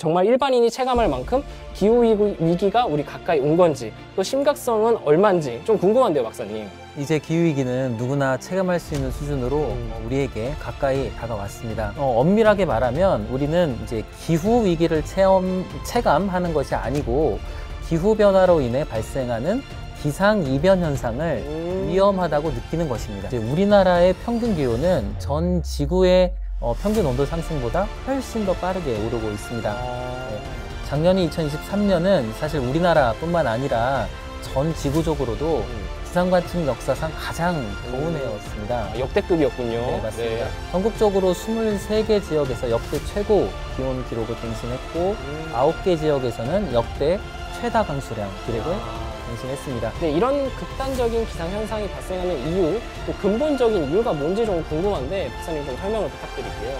정말 일반인이 체감할 만큼 기후 위기가 우리 가까이 온 건지 또 심각성은 얼만지좀 궁금한데요, 박사님. 이제 기후 위기는 누구나 체감할 수 있는 수준으로 음. 어, 우리에게 가까이 다가왔습니다. 어, 엄밀하게 말하면 우리는 이제 기후 위기를 체험 체감하는 것이 아니고 기후 변화로 인해 발생하는 기상 이변 현상을 음. 위험하다고 느끼는 것입니다. 이제 우리나라의 평균 기온은 전 지구의 어, 평균 온도 상승보다 훨씬 더 빠르게 오르고 있습니다. 아. 네. 작년이 2023년은 사실 우리나라뿐만 아니라 전 지구적으로도 음. 지상관측 역사상 가장 음. 더운 해였습니다. 아, 역대급이었군요. 네, 맞습니다. 네. 전국적으로 23개 지역에서 역대 최고 기온 기록을 갱신했고 음. 9개 지역에서는 역대 최다 강수량 기록을 아... 관신했습니다 근데 이런 극단적인 기상 현상이 발생하는 이유, 또 근본적인 이유가 뭔지 좀 궁금한데 박사님 좀 설명을 부탁드릴게요.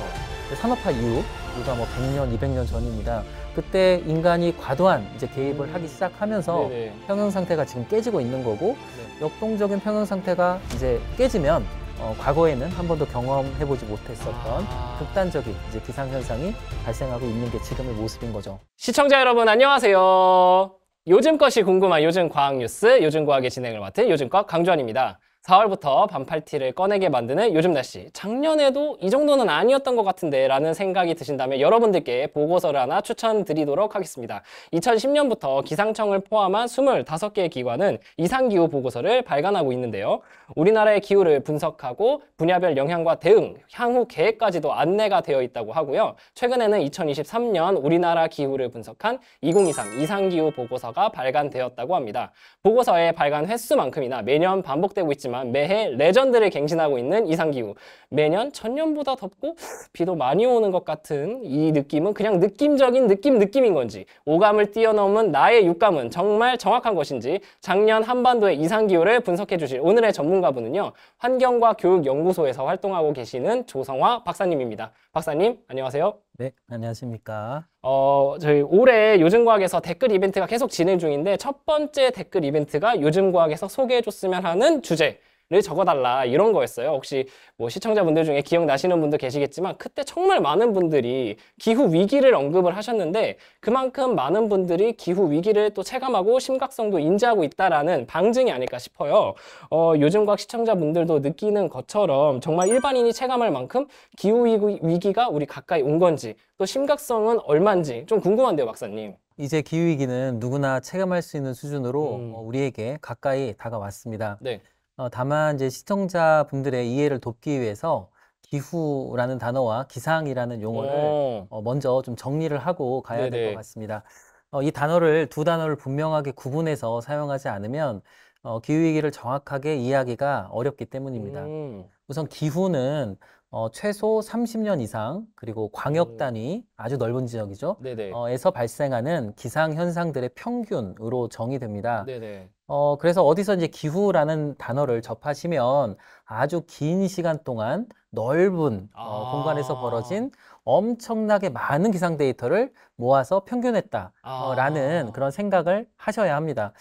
그 산업화 이후 우리가 뭐 100년, 200년 전입니다. 그때 인간이 과도한 이제 개입을 음. 하기 시작하면서 네네. 평형 상태가 지금 깨지고 있는 거고 네. 역동적인 평형 상태가 이제 깨지면 어, 과거에는 한 번도 경험해보지 못했었던 아... 극단적인 이제 기상현상이 발생하고 있는 게 지금의 모습인 거죠. 시청자 여러분 안녕하세요. 요즘 것이 궁금한 요즘 과학 뉴스, 요즘 과학의 진행을 맡은 요즘 과학 강주환입니다. 4월부터 반팔티를 꺼내게 만드는 요즘 날씨 작년에도 이 정도는 아니었던 것 같은데 라는 생각이 드신다면 여러분들께 보고서를 하나 추천드리도록 하겠습니다. 2010년부터 기상청을 포함한 25개의 기관은 이상기후 보고서를 발간하고 있는데요. 우리나라의 기후를 분석하고 분야별 영향과 대응, 향후 계획까지도 안내가 되어 있다고 하고요. 최근에는 2023년 우리나라 기후를 분석한 2023 이상기후 보고서가 발간되었다고 합니다. 보고서의 발간 횟수만큼이나 매년 반복되고 있지만 있지만 매해 레전드를 갱신하고 있는 이상기후 매년 전년보다 덥고 비도 많이 오는 것 같은 이 느낌은 그냥 느낌적인 느낌 느낌인 건지 오감을 뛰어넘은 나의 육감은 정말 정확한 것인지 작년 한반도의 이상기후를 분석해 주실 오늘의 전문가분은요 환경과 교육연구소에서 활동하고 계시는 조성화 박사님입니다. 박사님 안녕하세요. 네, 안녕하십니까. 어, 저희 올해 요즘과학에서 댓글 이벤트가 계속 진행 중인데 첫 번째 댓글 이벤트가 요즘과학에서 소개해줬으면 하는 주제 를 적어달라 이런 거였어요. 혹시 뭐 시청자분들 중에 기억나시는 분도 계시겠지만 그때 정말 많은 분들이 기후 위기를 언급을 하셨는데 그만큼 많은 분들이 기후 위기를 또 체감하고 심각성도 인지하고 있다라는 방증이 아닐까 싶어요. 어, 요즘과 시청자분들도 느끼는 것처럼 정말 일반인이 체감할 만큼 기후 위기가 우리 가까이 온 건지 또 심각성은 얼만지좀 궁금한데요, 박사님. 이제 기후 위기는 누구나 체감할 수 있는 수준으로 음. 어, 우리에게 가까이 다가왔습니다. 네. 어, 다만 이제 시청자분들의 이해를 돕기 위해서 기후라는 단어와 기상이라는 용어를 어, 먼저 좀 정리를 하고 가야 될 것 같습니다. 어, 이 단어를 두 단어를 분명하게 구분해서 사용하지 않으면 어, 기후 위기를 정확하게 이해하기가 어렵기 때문입니다. 음. 우선 기후는 어, 최소 30년 이상 그리고 광역 단위 아주 넓은 지역이죠. 네네. 어, 에서 발생하는 기상 현상들의 평균으로 정의됩니다. 네네. 어, 그래서 어디서 이제 기후라는 단어를 접하시면 아주 긴 시간 동안 넓은 어, 아. 공간에서 벌어진 엄청나게 많은 기상 데이터를 모아서 평균했다라는 어, 아. 그런 생각을 하셔야 합니다.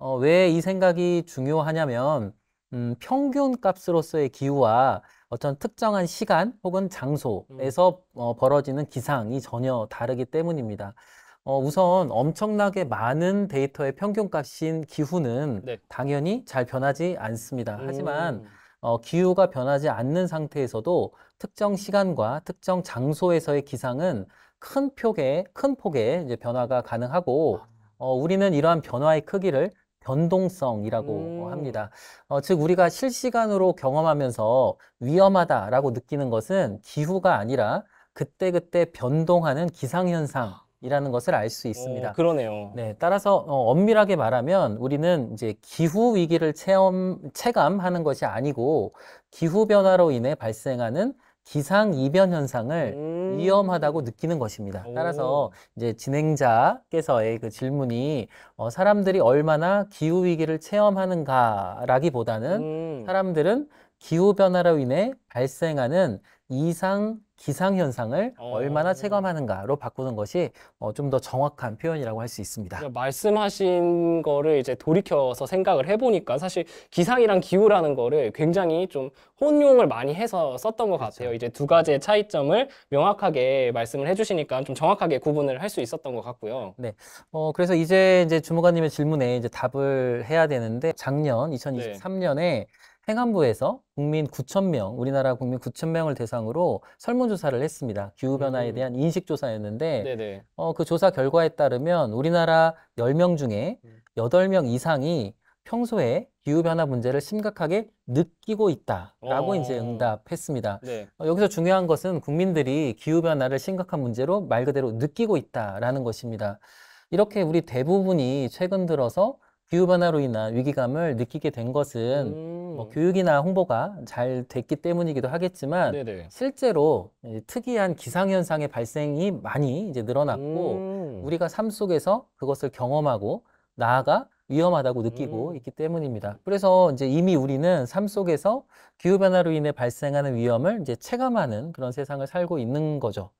어, 왜 이 생각이 중요하냐면 음, 평균 값으로서의 기후와 어떤 특정한 시간 혹은 장소에서 음. 어, 벌어지는 기상이 전혀 다르기 때문입니다. 어, 우선 엄청나게 많은 데이터의 평균값인 기후는 네. 당연히 잘 변하지 않습니다. 음. 하지만 어, 기후가 변하지 않는 상태에서도 특정 시간과 특정 장소에서의 기상은 큰 폭의 큰 폭의 이제 변화가 가능하고 아. 어, 우리는 이러한 변화의 크기를 변동성이라고 음. 합니다. 어, 즉 우리가 실시간으로 경험하면서 위험하다라고 느끼는 것은 기후가 아니라 그때그때 변동하는 기상현상. 이라는 것을 알 수 있습니다. 오, 그러네요. 네, 따라서 어, 엄밀하게 말하면 우리는 이제 기후 위기를 체험 체감하는 것이 아니고 기후 변화로 인해 발생하는 기상 이변 현상을 음. 위험하다고 느끼는 것입니다. 오. 따라서 이제 진행자께서의 그 질문이 어, 사람들이 얼마나 기후 위기를 체험하는가라기보다는 음. 사람들은 기후변화로 인해 발생하는 이상 기상현상을 어... 얼마나 체감하는가로 바꾸는 것이 어, 좀더 정확한 표현이라고 할 수 있습니다. 그러 그러니까 말씀하신 거를 이제 돌이켜서 생각을 해보니까 사실 기상이랑 기후라는 거를 굉장히 좀 혼용을 많이 해서 썼던 것 같아요. 그렇죠. 이제 두 가지의 차이점을 명확하게 말씀을 해주시니까 좀 정확하게 구분을 할 수 있었던 것 같고요. 네. 어, 그래서 이제 이제 주무관님의 질문에 이제 답을 해야 되는데 작년 2023년에 네. 행안부에서 국민 9,000명, 우리나라 국민 9,000명을 대상으로 설문조사를 했습니다. 기후변화에 음. 대한 인식조사였는데, 네, 네. 어, 그 조사 결과에 따르면 우리나라 10명 중에 8명 음. 이상이 평소에 기후변화 문제를 심각하게 느끼고 있다라고 어. 이제 응답했습니다. 네. 어, 여기서 중요한 것은 국민들이 기후변화를 심각한 문제로 말 그대로 느끼고 있다라는 것입니다. 이렇게 우리 대부분이 최근 들어서 기후 변화로 인한 위기감을 느끼게 된 것은 음. 뭐 교육이나 홍보가 잘 됐기 때문이기도 하겠지만 네네. 실제로 특이한 기상 현상의 발생이 많이 이제 늘어났고 음. 우리가 삶 속에서 그것을 경험하고 나아가 위험하다고 느끼고 음. 있기 때문입니다. 그래서 이제 이미 우리는 삶 속에서 기후 변화로 인해 발생하는 위험을 이제 체감하는 그런 세상을 살고 있는 거죠.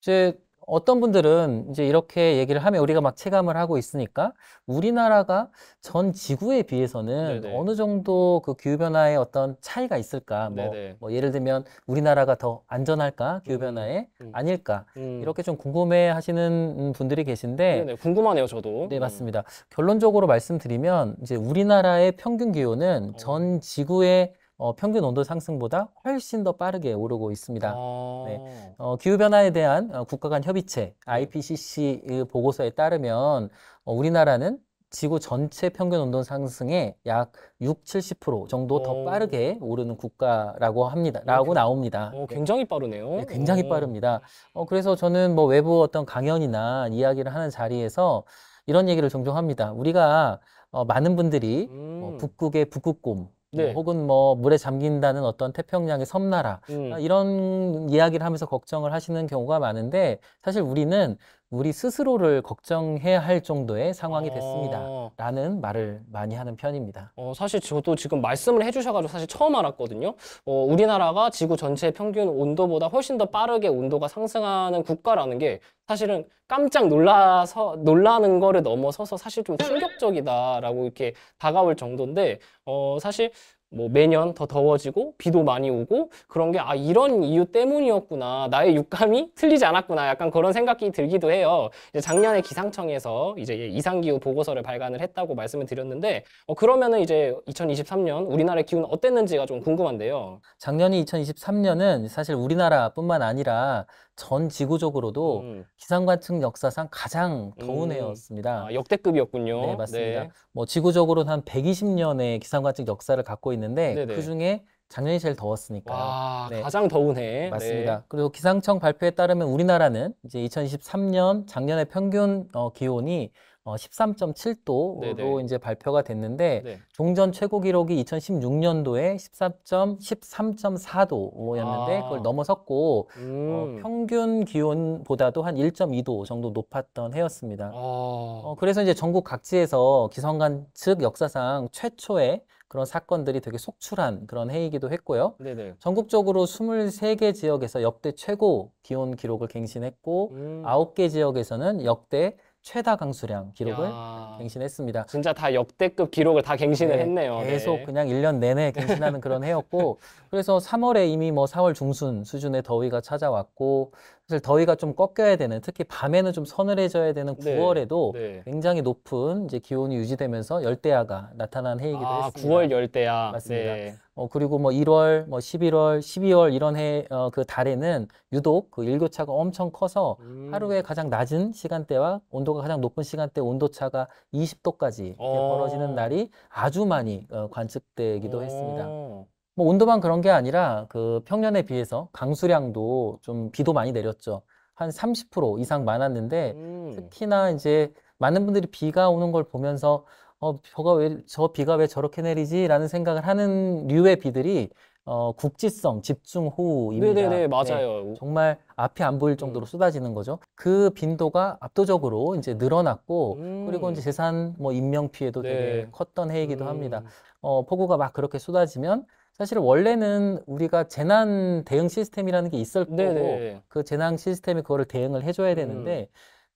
이제 어떤 분들은 이제 이렇게 얘기를 하면 우리가 막 체감을 하고 있으니까 우리나라가 전 지구에 비해서는 네네. 어느 정도 그 기후 변화에 어떤 차이가 있을까? 뭐, 뭐, 예를 들면 우리나라가 더 안전할까? 기후 음, 변화에 음. 아닐까? 음. 이렇게 좀 궁금해 하시는 음, 분들이 계신데 네네. 궁금하네요, 저도. 네, 음. 맞습니다. 음. 결론적으로 말씀드리면 이제 우리나라의 평균 기온은 어. 전 지구의 어, 평균 온도 상승보다 훨씬 더 빠르게 오르고 있습니다. 아... 네. 어, 기후변화에 대한 어, 국가 간 협의체 음. IPCC 보고서에 따르면 어, 우리나라는 지구 전체 평균 온도 상승에 약 6, 70% 정도 더 오. 어. 빠르게 오르는 국가라고 합니다. 어, 라고 오, 나옵니다. 오, 어, 네. 굉장히 빠르네요. 네, 굉장히 빠릅니다. 어, 그래서 저는 뭐 외부 어떤 강연이나 이야기를 하는 자리에서 이런 얘기를 종종 합니다. 우리가 어, 많은 분들이 음. 어, 북극의 북극곰, 뭐 네. 혹은 뭐 물에 잠긴다는 어떤 태평양의 섬나라 음. 이런 이야기를 하면서 걱정을 하시는 경우가 많은데 사실 우리는 우리 스스로를 걱정해야 할 정도의 상황이 됐습니다. 어. 라는 말을 많이 하는 편입니다. 어, 사실 저도 지금 말씀을 해주셔가지고 사실 처음 알았거든요. 어, 우리나라가 지구 전체 평균 온도보다 훨씬 더 빠르게 온도가 상승하는 국가라는 게 사실은 깜짝 놀라서 놀라는 거를 넘어서서 사실 좀 충격적이다라고 이렇게 다가올 정도인데 어, 사실 뭐 매년 더 더워지고 비도 많이 오고 그런 게 아 이런 이유 때문이었구나 나의 육감이 틀리지 않았구나 약간 그런 생각이 들기도 해요 이제 작년에 기상청에서 이제 이상기후 보고서를 발간을 했다고 말씀을 드렸는데 어 그러면은 이제 2023년 우리나라의 기후는 어땠는지가 좀 궁금한데요 작년이 2023년은 사실 우리나라뿐만 아니라 전 지구적으로도 음. 기상관측 역사상 가장 더운 음. 해였습니다. 아, 역대급이었군요. 네, 맞습니다. 네. 뭐 지구적으로는 한 120년의 기상관측 역사를 갖고 있는데 네네. 그중에 작년이 제일 더웠으니까 와, 네. 가장 더운 해. 네. 맞습니다. 네. 그리고 기상청 발표에 따르면 우리나라는 이제 2023년 작년의 평균 어, 기온이 어, 13.7도로 네네. 이제 발표가 됐는데 네. 종전 최고 기록이 2016년도에 1 3 13.4도였는데 아. 그걸 넘어섰고 어, 음. 어, 평균 기온보다도 한 1.2도 정도 높았던 해였습니다. 아. 어, 그래서 이제 전국 각지에서 기성관 측 역사상 최초의 그런 사건들이 되게 속출한 그런 해이기도 했고요. 네네. 전국적으로 23개 지역에서 역대 최고 기온 기록을 갱신했고 음. 9개 지역에서는 역대 최다 강수량 기록을 갱신했습니다. 진짜 다 역대급 기록을 다 갱신을 네, 했네요. 네. 계속 네. 그냥 1년 내내 갱신하는 그런 해였고 그래서 3월에 이미 뭐 4월 중순 수준의 더위가 찾아왔고 사실 더위가 좀 꺾여야 되는 특히 밤에는 좀 서늘해져야 되는 네, 9월에도 네. 굉장히 높은 이제 기온이 유지되면서 열대야가 나타난 해이기도 아, 했습니다. 9월 열대야 맞습니다. 네. 어 그리고 뭐 1월, 뭐 11월, 12월 이런 해그 어, 그 달에는 유독 그 일교차가 엄청 커서 음. 하루에 가장 낮은 시간대와 온도가 가장 높은 시간대 온도 차가 20도까지 어. 벌어지는 날이 아주 많이 어, 관측되기도 했습니다. 어. 뭐 온도만 그런 게 아니라 그 평년에 비해서 강수량도 좀 비도 많이 내렸죠. 한 30% 이상 많았는데 음. 특히나 이제 많은 분들이 비가 오는 걸 보면서 어, 저가 왜, 저 비가 왜 저렇게 내리지? 라는 생각을 하는 류의 비들이 어, 국지성 집중호우입니다. 네네네, 네. 맞아요. 네, 정말 앞이 안 보일 정도로 음. 쏟아지는 거죠. 그 빈도가 압도적으로 이제 늘어났고, 음. 그리고 이제 재산, 뭐 인명 피해도 네. 되게 컸던 해이기도 음. 합니다. 어, 폭우가 막 그렇게 쏟아지면 사실 원래는 우리가 재난 대응 시스템이라는 게 있을 거고 네네. 그 재난 시스템이 그거를 대응을 해줘야 음. 되는데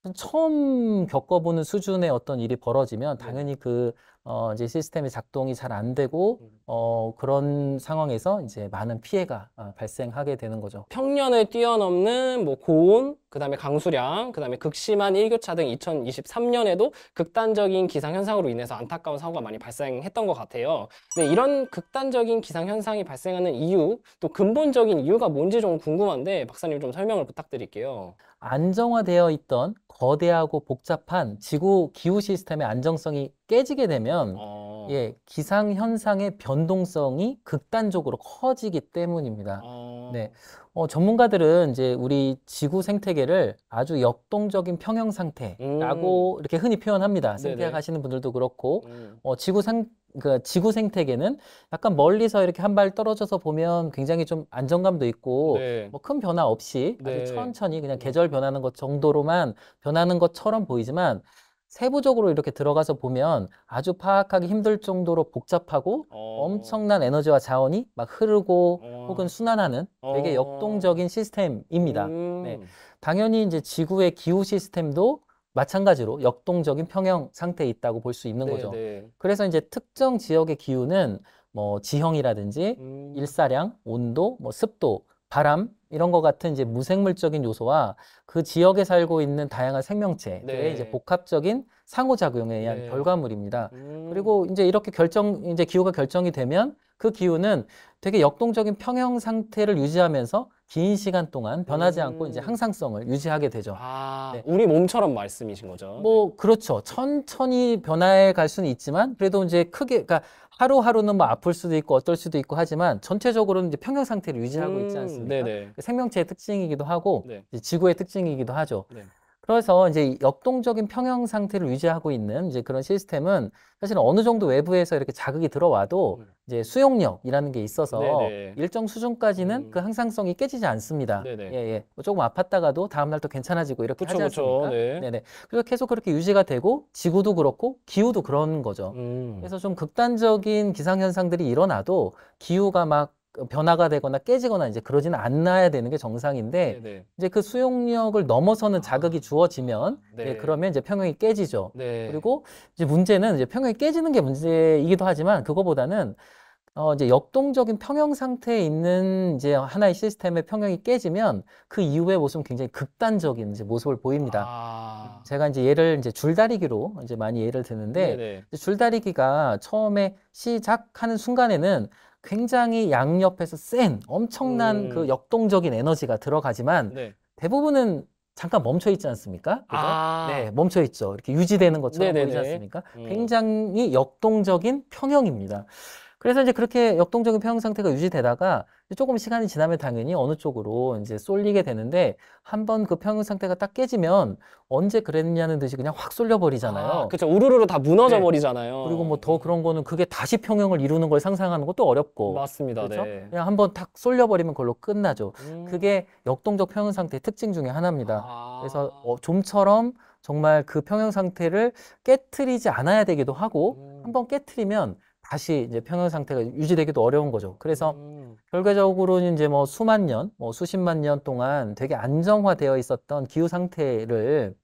음. 처음 겪어보는 수준의 어떤 일이 벌어지면 당연히 그 어, 이제 시스템의 작동이 잘 안 되고 음. 어, 그런 상황에서 이제 많은 피해가 어, 발생하게 되는 거죠. 평년을 뛰어넘는 뭐 고온, 그다음에 강수량, 그다음에 극심한 일교차 등 2023년에도 극단적인 기상 현상으로 인해서 안타까운 사고가 많이 발생했던 것 같아요. 근데 네, 이런 극단적인 기상 현상이 발생하는 이유, 또 근본적인 이유가 뭔지 좀 궁금한데 박사님 좀 설명을 부탁드릴게요. 안정화되어 있던 거대하고 복잡한 지구 기후 시스템의 안정성이 깨지게 되면 어. 예, 기상 현상의 변동성이 극단적으로 커지기 때문입니다. 어. 네. 어, 전문가들은 이제 우리 지구 생태계를 아주 역동적인 평형 상태라고 음. 이렇게 흔히 표현합니다. 생태학 하시는 분들도 그렇고 음. 어, 지구 생그 그러니까 지구 생태계는 약간 멀리서 이렇게 한 발 떨어져서 보면 굉장히 좀 안정감도 있고 네. 뭐큰 변화 없이 아주 네. 천천히 그냥 음. 계절 변하는 것 정도로만 변하는 것처럼 보이지만 세부적으로 이렇게 들어가서 보면 아주 파악하기 힘들 정도로 복잡하고 어... 엄청난 에너지와 자원이 막 흐르고 어... 혹은 순환하는 되게 어. 역동적인 시스템입니다. 음... 네. 당연히 이제 지구의 기후 시스템도 마찬가지로 역동적인 평형 상태에 있다고 볼 수 있는 네, 거죠. 네. 그래서 이제 특정 지역의 기후는 뭐 지형이라든지 음... 일사량, 온도, 뭐 습도 바람 이런 것 같은 이제 무생물적인 요소와 그 지역에 살고 있는 다양한 생명체의 네. 이제 복합적인 상호작용에 의한 네. 결과물입니다. 음. 그리고 이제 이렇게 결정 이제 기후가 결정이 되면 그 기후는 되게 역동적인 평형 상태를 유지하면서 긴 시간 동안 변하지 음. 않고 이제 항상성을 유지하게 되죠. 아, 네. 우리 몸처럼 말씀이신 거죠. 뭐 네. 그렇죠. 천천히 변화해 갈 수는 있지만 그래도 이제 크게 그러니까 하루하루는 뭐 아플 수도 있고 어떨 수도 있고 하지만 전체적으로는 이제 평형 상태를 유지하고 음. 있지 않습니까? 네네. 그 생명체의 특징이기도 하고 네. 지구의 특징이기도 하죠. 네. 그래서 이제 역동적인 평형 상태를 유지하고 있는 이제 그런 시스템은 사실 어느 정도 외부에서 이렇게 자극이 들어와도 음. 이제 수용력이라는 게 있어서 네네. 일정 수준까지는 음. 그 항상성이 깨지지 않습니다. 예, 예. 뭐 조금 아팠다가도 다음날 또 괜찮아지고 이렇게 그쵸, 하지 않습니까? 그 네. 네네. 그래서 계속 그렇게 유지가 되고 지구도 그렇고 기후도 그런 거죠. 음. 그래서 좀 극단적인 기상현상들이 일어나도 기후가 막그 변화가 되거나 깨지거나 이제 그러지는 않나야 되는 게 정상인데 네네. 네. 이제 그 수용력을 넘어서는 자극이 아. 주어지면 네. 예, 그러면 이제 평형이 깨지죠. 네. 그리고 이제 문제는 이제 평형이 깨지는 게 문제이기도 하지만 그거보다는 어 이제 역동적인 평형 상태에 있는 이제 하나의 시스템의 평형이 깨지면 그 이후의 모습은 굉장히 극단적인 이제 모습을 보입니다. 아... 제가 이제 예를 이제 줄다리기로 이제 많이 예를 드는데 네, 네. 이제 줄다리기가 처음에 시작하는 순간에는 굉장히 양옆에서 센 엄청난 음. 그 역동적인 에너지가 들어가지만 네. 대부분은 잠깐 멈춰 있지 않습니까? 그죠? 아. 네, 멈춰 있죠. 이렇게 유지되는 것처럼 네네네. 보이지 않습니까? 음. 굉장히 역동적인 평형입니다. 그래서 이제 그렇게 역동적인 평형 상태가 유지되다가 조금 시간이 지나면 당연히 어느 쪽으로 이제 쏠리게 되는데 한 번 그 평형 상태가 딱 깨지면 언제 그랬냐는 듯이 그냥 확 쏠려 버리잖아요. 아, 그렇죠. 우르르 다 무너져 네. 버리잖아요. 그리고 뭐 더 그런 거는 그게 다시 평형을 이루는 걸 상상하는 것도 어렵고. 맞습니다. 그렇죠? 네. 그냥 한번탁 쏠려 버리면 그걸로 끝나죠. 음... 그게 역동적 평형 상태의 특징 중에 하나입니다. 아... 그래서 어, 좀처럼 정말 그 평형 상태를 깨뜨리지 않아야 되기도 하고 음... 한번 깨뜨리면 다시 이제 평형 상태가 유지되기도 어려운 거죠. 그래서 음. 결과적으로는 이제 뭐 수만 년, 뭐 수십만 년 동안 되게 안정화되어 있었던 기후 상태를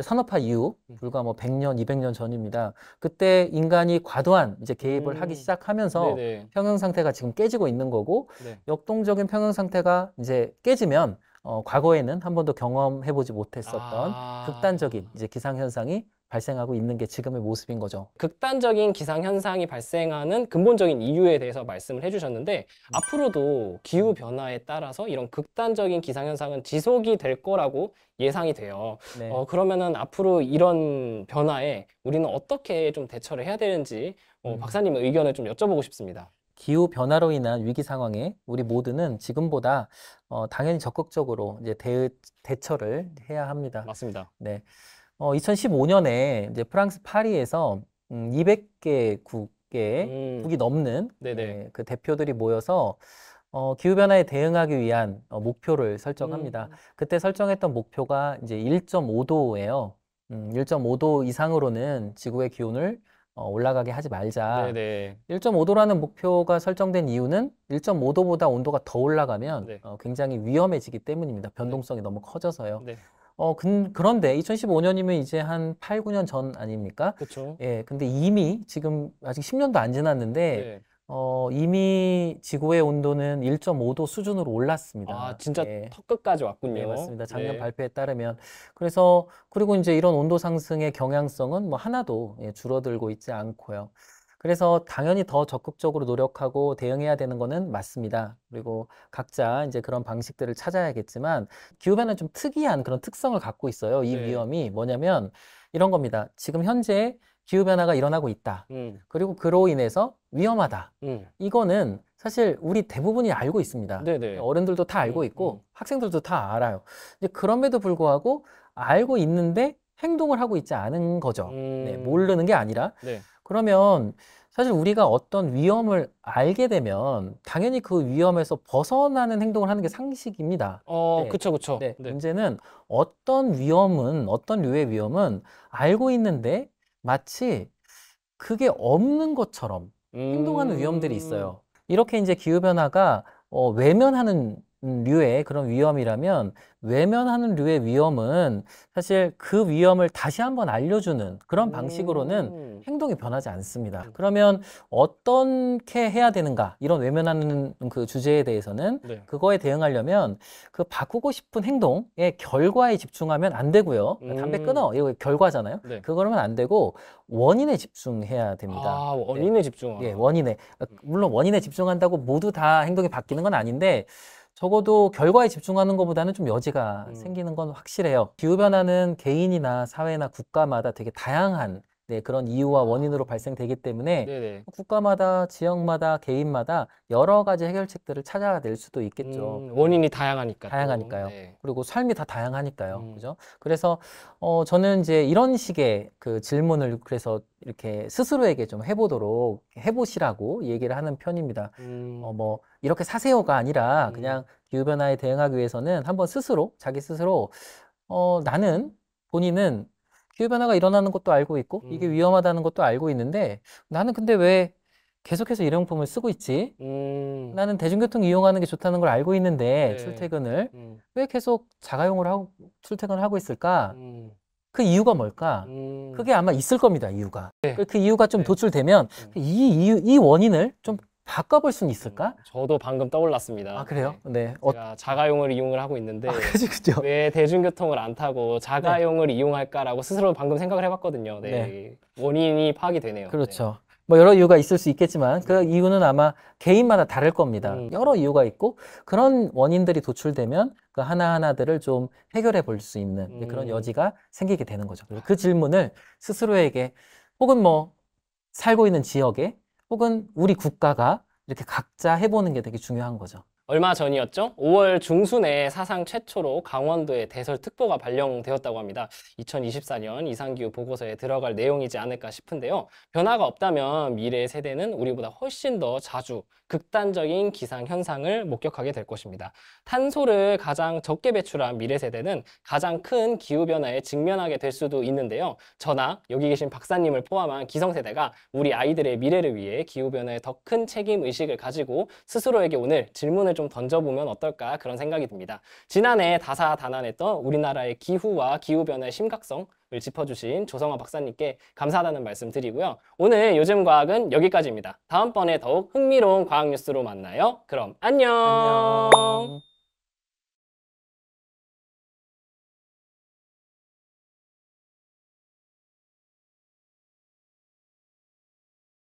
산업화 이후 예. 불과 뭐 100년, 200년 전입니다. 그때 인간이 과도한 이제 개입을 음. 하기 시작하면서 평형 상태가 지금 깨지고 있는 거고 네. 역동적인 평형 상태가 이제 깨지면 어, 과거에는 한 번도 경험해보지 못했었던 아... 극단적인 이제 기상 현상이 발생하고 있는 게 지금의 모습인 거죠. 극단적인 기상 현상이 발생하는 근본적인 이유에 대해서 말씀을 해주셨는데 앞으로도 기후 변화에 따라서 이런 극단적인 기상 현상은 지속이 될 거라고 예상이 돼요. 네. 어, 그러면은 앞으로 이런 변화에 우리는 어떻게 좀 대처를 해야 되는지 어, 음. 박사님의 의견을 좀 여쭤보고 싶습니다. 기후 변화로 인한 위기 상황에 우리 모두는 지금보다 어, 당연히 적극적으로 이제 대, 대처를 해야 합니다. 맞습니다. 네. 어, 2015년에 이제 프랑스 파리에서 음, 200개 국계 음. 국이 넘는 네, 그 대표들이 모여서 어, 기후변화에 대응하기 위한 어, 목표를 설정합니다. 음. 그때 설정했던 목표가 이제 1.5도예요. 음, 1.5도 이상으로는 지구의 기온을 어, 올라가게 하지 말자. 네네. 1.5도라는 목표가 설정된 이유는 1.5도보다 온도가 더 올라가면 네. 어, 굉장히 위험해지기 때문입니다. 변동성이 네. 너무 커져서요. 네. 어, 근, 그런데 2015년이면 이제 한 8, 9년 전 아닙니까? 그렇죠. 예, 근데 이미 지금 아직 10년도 안 지났는데 예. 어, 이미 지구의 온도는 1.5도 수준으로 올랐습니다. 아, 진짜 예. 턱 끝까지 왔군요. 네, 맞습니다. 작년 네. 발표에 따르면. 그래서, 그리고 이제 이런 온도 상승의 경향성은 뭐 하나도 예, 줄어들고 있지 않고요. 그래서 당연히 더 적극적으로 노력하고 대응해야 되는 거는 맞습니다. 그리고 각자 이제 그런 방식들을 찾아야겠지만 기후변화는 좀 특이한 그런 특성을 갖고 있어요. 이 네. 위험이 뭐냐면 이런 겁니다. 지금 현재 기후변화가 일어나고 있다. 음. 그리고 그로 인해서 위험하다. 음. 이거는 사실 우리 대부분이 알고 있습니다. 네네. 네. 어른들도 다 알고 음, 있고 음. 학생들도 다 알아요. 이제 그럼에도 불구하고 알고 있는데 행동을 하고 있지 않은 거죠. 네, 음. 모르는 게 아니라. 네. 그러면 사실 우리가 어떤 위험을 알게 되면 당연히 그 위험에서 벗어나는 행동을 하는 게 상식입니다. 어, 네. 그쵸, 그쵸. 네. 네. 문제는 어떤 위험은, 어떤 류의 위험은 알고 있는데 마치 그게 없는 것처럼 행동하는 음... 위험들이 있어요. 음. 이렇게 이제 기후변화가 어, 외면하는 류의 그런 위험이라면 외면하는 류의 위험은 사실 그 위험을 다시 한번 알려주는 그런 방식으로는 음. 행동이 변하지 않습니다. 음. 그러면 어떻게 해야 되는가 이런 외면하는 그 주제에 대해서는 네. 그거에 대응하려면 그 바꾸고 싶은 행동의 결과에 집중하면 안 되고요. 그러니까 음. 담배 끊어 이거 결과잖아요. 네. 그거는안 되고 원인에 집중해야 됩니다. 아, 네. 원인에 네. 집중. 예, 원인에 음. 물론 원인에 집중한다고 모두 다 행동이 바뀌는 건 아닌데. 적어도 결과에 집중하는 것보다는 좀 여지가 음. 생기는 건 확실해요. 기후변화는 개인이나 사회나 국가마다 되게 다양한 네, 그런 이유와 원인으로 발생되기 때문에 네네. 국가마다 지역마다 개인마다 여러 가지 해결책들을 찾아낼 수도 있겠죠. 음, 원인이 다양하니까. 다양하니까요. 네. 그리고 삶이 다 다양하니까요. 음. 그죠? 그래서 어 저는 이제 이런 식의 그 질문을 그래서 이렇게 스스로에게 좀 해보도록 해보시라고 얘기를 하는 편입니다. 음. 어뭐 이렇게 사세요가 아니라 그냥 음. 기후 변화에 대응하기 위해서는 한번 스스로 자기 스스로 어 나는 본인은 기후 변화가 일어나는 것도 알고 있고 음. 이게 위험하다는 것도 알고 있는데 나는 근데 왜 계속해서 일회용품을 쓰고 있지? 음. 나는 대중교통 이용하는 게 좋다는 걸 알고 있는데 네. 출퇴근을 음. 왜 계속 자가용을 하고 출퇴근을 하고 있을까? 음. 그 이유가 뭘까? 음. 그게 아마 있을 겁니다 이유가. 네. 그 이유가 좀 네. 도출되면 이이이 음. 그 원인을 좀 바꿔볼 수는 있을까? 음, 저도 방금 떠올랐습니다. 아 그래요? 네. 네. 어- 제가 자가용을 이용을 하고 있는데 아, 그치, 그쵸? 왜 대중교통을 안 타고 자가용을 네. 이용할까라고 스스로 방금 생각을 해봤거든요. 네. 네. 원인이 파악이 되네요. 그렇죠. 네. 뭐 여러 이유가 있을 수 있겠지만 그 네. 이유는 아마 개인마다 다를 겁니다. 음. 여러 이유가 있고 그런 원인들이 도출되면 그 하나하나들을 좀 해결해 볼 수 있는 음. 그런 여지가 생기게 되는 거죠. 그 질문을 스스로에게 혹은 뭐 살고 있는 지역에 혹은 우리 국가가 이렇게 각자 해보는 게 되게 중요한 거죠. 얼마 전이었죠? 5월 중순에 사상 최초로 강원도에 대설특보가 발령되었다고 합니다. 2024년 이상기후 보고서에 들어갈 내용이지 않을까 싶은데요. 변화가 없다면 미래 세대는 우리보다 훨씬 더 자주 극단적인 기상현상을 목격하게 될 것입니다. 탄소를 가장 적게 배출한 미래 세대는 가장 큰 기후변화에 직면하게 될 수도 있는데요. 저나 여기 계신 박사님을 포함한 기성세대가 우리 아이들의 미래를 위해 기후변화에 더 큰 책임의식을 가지고 스스로에게 오늘 질문을 질문을 좀 던져보면 어떨까 그런 생각이 듭니다. 지난해 다사다난했던 우리나라의 기후와 기후변화의 심각성을 짚어주신 조성아 박사님께 감사하다는 말씀 드리고요. 오늘 요즘 과학은 여기까지입니다. 다음번에 더욱 흥미로운 과학 뉴스로 만나요. 그럼 안녕. 안녕.